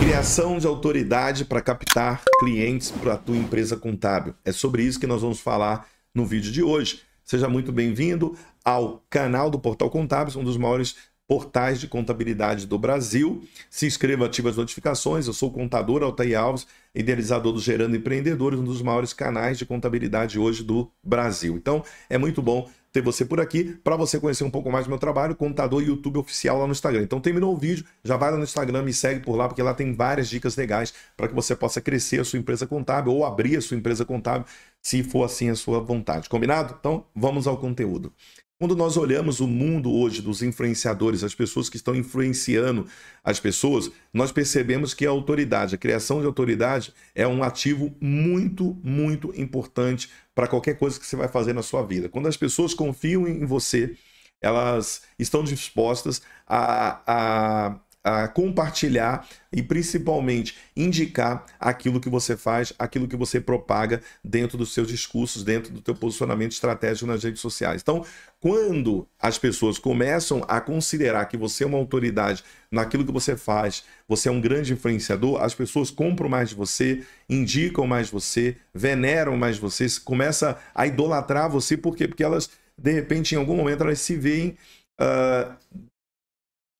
Criação de autoridade para captar clientes para a tua empresa contábil. É sobre isso que nós vamos falar no vídeo de hoje. Seja muito bem-vindo ao canal do Portal Contábil, um dos maiores portais de contabilidade do Brasil. Se inscreva, ative as notificações. Eu sou o contador Altair Alves, idealizador do Gerando Empreendedores, um dos maiores canais de contabilidade hoje do Brasil. Então, é muito bom ter você por aqui para você conhecer um pouco mais do meu trabalho, contador YouTube oficial lá no Instagram. Então terminou o vídeo, já vai lá no Instagram, e segue por lá, porque lá tem várias dicas legais para que você possa crescer a sua empresa contábil ou abrir a sua empresa contábil, se for assim a sua vontade. Combinado? Então vamos ao conteúdo. Quando nós olhamos o mundo hoje dos influenciadores, as pessoas que estão influenciando as pessoas, nós percebemos que a autoridade, a criação de autoridade é um ativo muito, muito importante para qualquer coisa que você vai fazer na sua vida. Quando as pessoas confiam em você, elas estão dispostas a, a a compartilhar e principalmente indicar aquilo que você faz, aquilo que você propaga dentro dos seus discursos, dentro do teu posicionamento estratégico nas redes sociais. Então, quando as pessoas começam a considerar que você é uma autoridade naquilo que você faz, você é um grande influenciador, as pessoas compram mais de você, indicam mais você, veneram mais você, começa a idolatrar você, por quê? Porque elas, de repente, em algum momento, elas se veem uh,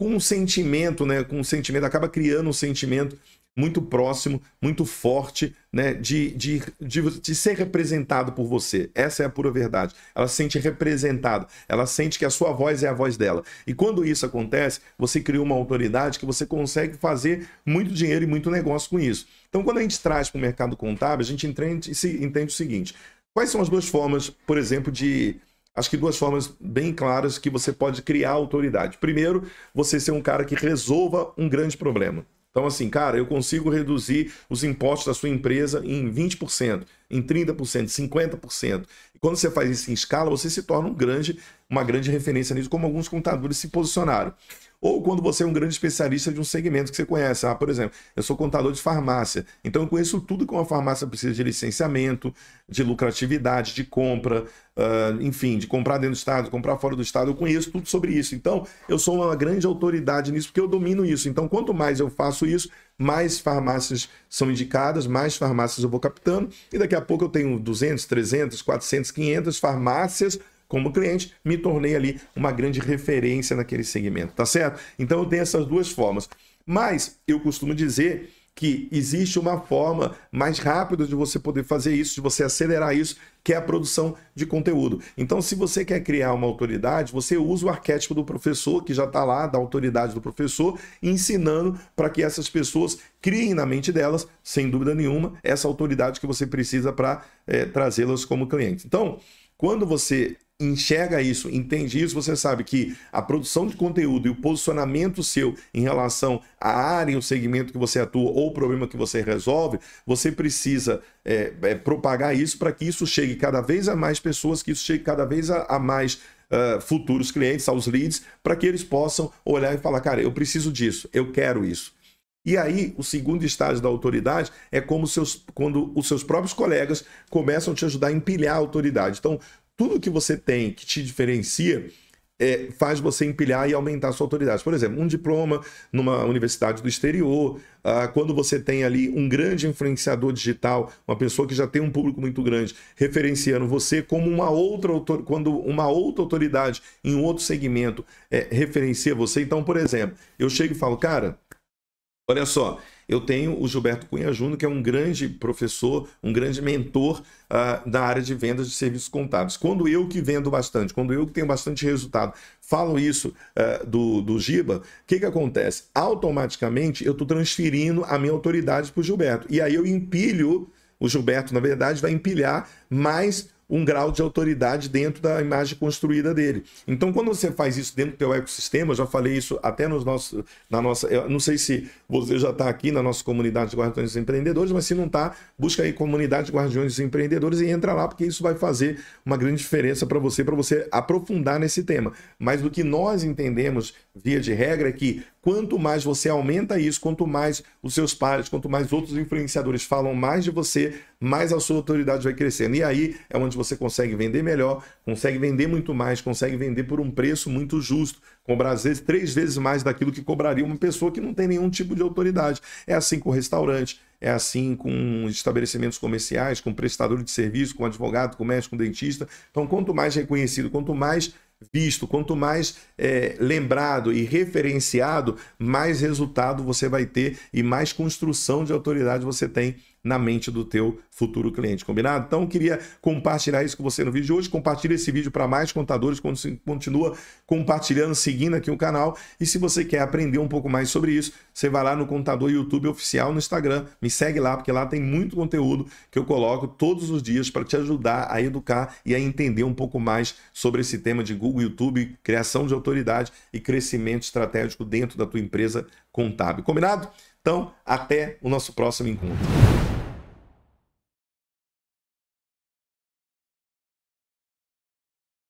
com um sentimento, né? Com um sentimento, acaba criando um sentimento muito próximo, muito forte, né? De, de, de, de, ser representado por você. Essa é a pura verdade. Ela se sente representada, ela sente que a sua voz é a voz dela. E quando isso acontece, você cria uma autoridade que você consegue fazer muito dinheiro e muito negócio com isso. Então, quando a gente traz para o mercado contábil, a gente entende, entende o seguinte: quais são as duas formas, por exemplo, de acho que duas formas bem claras que você pode criar autoridade. Primeiro, você ser um cara que resolva um grande problema. Então, assim, cara, eu consigo reduzir os impostos da sua empresa em 20% em 30%, 50%. quando você faz isso em escala, você se torna um grande, uma grande referência nisso, como alguns contadores se posicionaram. Ou quando você é um grande especialista de um segmento que você conhece. Ah, por exemplo, eu sou contador de farmácia, então eu conheço tudo que uma farmácia precisa de licenciamento, de lucratividade, de compra, Uh, enfim, de comprar dentro do estado, comprar fora do estado, eu conheço tudo sobre isso. Então, eu sou uma grande autoridade nisso porque eu domino isso. Então, quanto mais eu faço isso, mais farmácias são indicadas, mais farmácias eu vou captando, e daqui a pouco eu tenho 200, 300, 400, 500 farmácias como cliente, me tornei ali uma grande referência naquele segmento, tá certo? Então eu tenho essas duas formas. Mas eu costumo dizer que existe uma forma mais rápida de você poder fazer isso, de você acelerar isso, que é a produção de conteúdo. Então, se você quer criar uma autoridade, você usa o arquétipo do professor, que já está lá, da autoridade do professor, ensinando para que essas pessoas criem na mente delas, sem dúvida nenhuma, essa autoridade que você precisa para é, eh, trazê-las como cliente. Então, quando você enxerga isso, entende isso, você sabe que a produção de conteúdo e o posicionamento seu em relação à área e o segmento que você atua ou o problema que você resolve, você precisa é, é, propagar isso para que isso chegue cada vez a mais pessoas, que isso chegue cada vez a, a mais Uh, futuros clientes, aos leads, para que eles possam olhar e falar: cara, eu preciso disso, eu quero isso. E aí, o segundo estágio da autoridade é como seus, quando os seus próprios colegas começam a te ajudar a empilhar a autoridade. Então, tudo que você tem que te diferencia é, faz você empilhar e aumentar a sua autoridade. Por exemplo, um diploma numa universidade do exterior, ah, quando você tem ali um grande influenciador digital, uma pessoa que já tem um público muito grande, referenciando você como uma outra quando uma outra autoridade em um outro segmento é, referencia você. Então, por exemplo, eu chego e falo, cara, olha só, eu tenho o Gilberto Cunha Júnior, que é um grande professor, um grande mentor uh, ah, da área de vendas de serviços contábeis. Quando eu que vendo bastante, quando eu que tenho bastante resultado, falo isso uh, do, do Giba, o que, que acontece? Automaticamente eu estou transferindo a minha autoridade para o Gilberto. E aí eu empilho, o Gilberto, na verdade, vai empilhar mais um grau de autoridade dentro da imagem construída dele. Então, quando você faz isso dentro do teu ecossistema, eu já falei isso até nos nossos, na nossa, eu não sei se você já está aqui na nossa comunidade de guardiões empreendedores, mas se não está, busca aí comunidade de guardiões empreendedores e entra lá, porque isso vai fazer uma grande diferença para você, para você aprofundar nesse tema. Mas o que nós entendemos, via de regra, é que Quanto mais você aumenta isso, quanto mais os seus pares, quanto mais outros influenciadores falam mais de você, mais a sua autoridade vai crescendo. E aí é onde você consegue vender melhor, consegue vender muito mais, consegue vender por um preço muito justo, cobrar às vezes três vezes mais daquilo que cobraria uma pessoa que não tem nenhum tipo de autoridade. É assim com restaurante, é assim com estabelecimentos comerciais, com prestador de serviço, com advogado, com médico, com dentista. Então, quanto mais reconhecido, quanto mais visto, quanto mais é, lembrado e referenciado, mais resultado você vai ter e mais construção de autoridade você tem na mente do teu futuro cliente, combinado? Então, queria compartilhar isso com você no vídeo de hoje. Compartilha esse vídeo para mais contadores, continua compartilhando, seguindo aqui o canal. E se você quer aprender um pouco mais sobre isso, você vai lá no Contador YouTube Oficial no Instagram. Me segue lá, porque lá tem muito conteúdo que eu coloco todos os dias para te ajudar a educar e a entender um pouco mais sobre esse tema de Google, YouTube, criação de autoridade e crescimento estratégico dentro da tua empresa contábil. Combinado? Então, até o nosso próximo encontro.